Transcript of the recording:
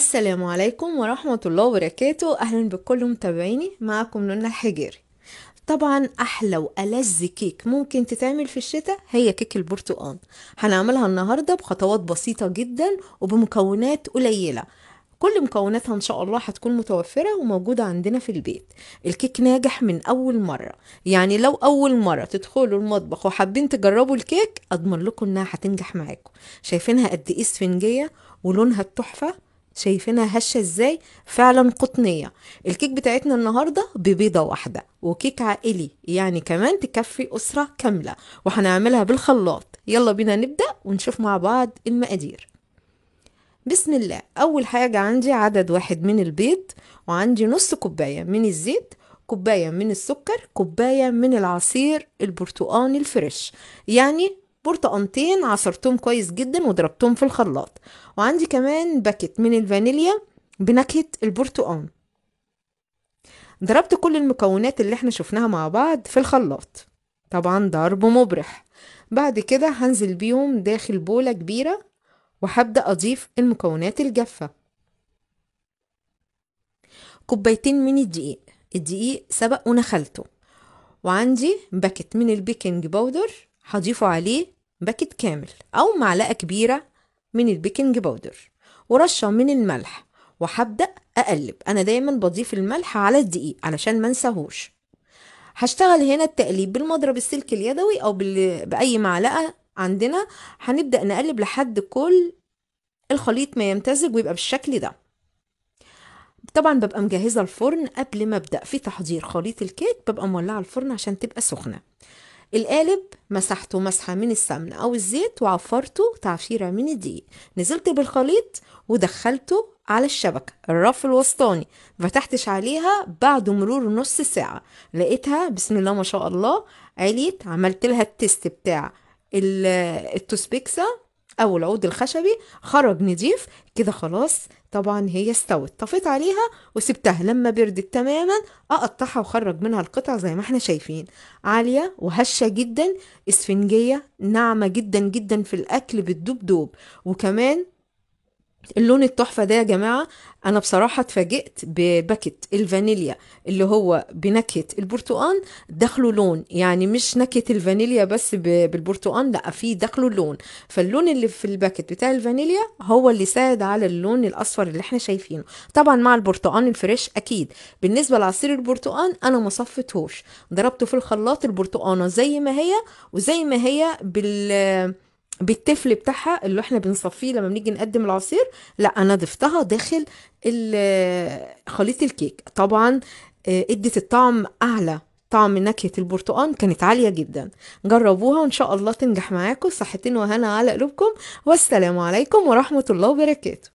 السلام عليكم ورحمة الله وبركاته أهلا بكل متابعيني معكم نونا الحجيري طبعا أحلى وألذ كيك ممكن تتعمل في الشتاء هي كيك البرتقال هنعملها النهاردة بخطوات بسيطة جدا وبمكونات قليلة كل مكوناتها ان شاء الله هتكون متوفره وموجوده عندنا في البيت الكيك ناجح من اول مره يعني لو اول مره تدخلوا المطبخ وحابين تجربوا الكيك اضمن لكم انها هتنجح معاكم شايفينها قد ايه اسفنجيه ولونها التحفه شايفينها هشه ازاي فعلا قطنيه الكيك بتاعتنا النهارده ببيضه واحده وكيك عائلي يعني كمان تكفي اسره كامله وهنعملها بالخلاط يلا بينا نبدا ونشوف مع بعض المقادير بسم الله اول حاجه عندي عدد واحد من البيض وعندي نص كوبايه من الزيت كوبايه من السكر كوبايه من العصير البرتقاني الفريش يعني برتقانتين عصرتهم كويس جدا وضربتهم في الخلاط وعندي كمان باكت من الفانيليا بنكهة البرتقان ضربت كل المكونات اللي احنا شفناها مع بعض في الخلاط طبعا ضرب مبرح بعد كده هنزل بيهم داخل بولة كبيرة وهبدأ أضيف المكونات الجافة كوبايتين من الدقيق الدقيق سبق ونخلته وعندي باكت من البيكنج باودر هضيفه عليه باكت كامل أو معلقة كبيرة من البيكنج باودر ورشة من الملح وهبدأ أقلب أنا دايما بضيف الملح على الدقيق علشان ما انساهوش هشتغل هنا التقليب بالمضرب السلك اليدوي أو بأي معلقة عندنا هنبدأ نقلب لحد كل الخليط ما يمتزج ويبقى بالشكل ده طبعا ببقى مجهزة الفرن قبل ما أبدأ في تحضير خليط الكيك ببقى مولعة الفرن عشان تبقى سخنة القالب مسحته مسحة من السمنة أو الزيت وعفرته تعفيرة من الدقيق نزلت بالخليط ودخلته على الشبكة الرف الوسطاني فتحتش عليها بعد مرور نص ساعة لقيتها بسم الله ما شاء الله عليت عملت لها التست بتاع التوسبيكسا او العود الخشبي خرج نضيف كده خلاص طبعا هي استوت طفيت عليها وسبتها لما بردت تماما اقطعها وخرج منها القطع زي ما احنا شايفين عالية وهشة جدا اسفنجية ناعمة جدا جدا في الاكل بالدوب دوب وكمان اللون التحفة ده يا جماعة أنا بصراحة اتفاجئت بباكت الفانيليا اللي هو بنكهة البرتقال دخله لون يعني مش نكهة الفانيليا بس بالبرتقال لأ في دخله لون فاللون اللي في الباكت بتاع الفانيليا هو اللي ساعد على اللون الأصفر اللي احنا شايفينه طبعا مع البرتقال الفريش أكيد بالنسبة لعصير البرتقال أنا ما صفتهوش ضربته في الخلاط البرتقانة زي ما هي وزي ما هي بال بالتفل بتاعها اللي احنا بنصفيه لما بنيجي نقدم العصير لا انا ضفتها داخل آه، خليط الكيك طبعا آه، ادت الطعم اعلى طعم نكهة البرتقال كانت عالية جدا جربوها وإن شاء الله تنجح معاكم صحتين وهنا على قلوبكم والسلام عليكم ورحمة الله وبركاته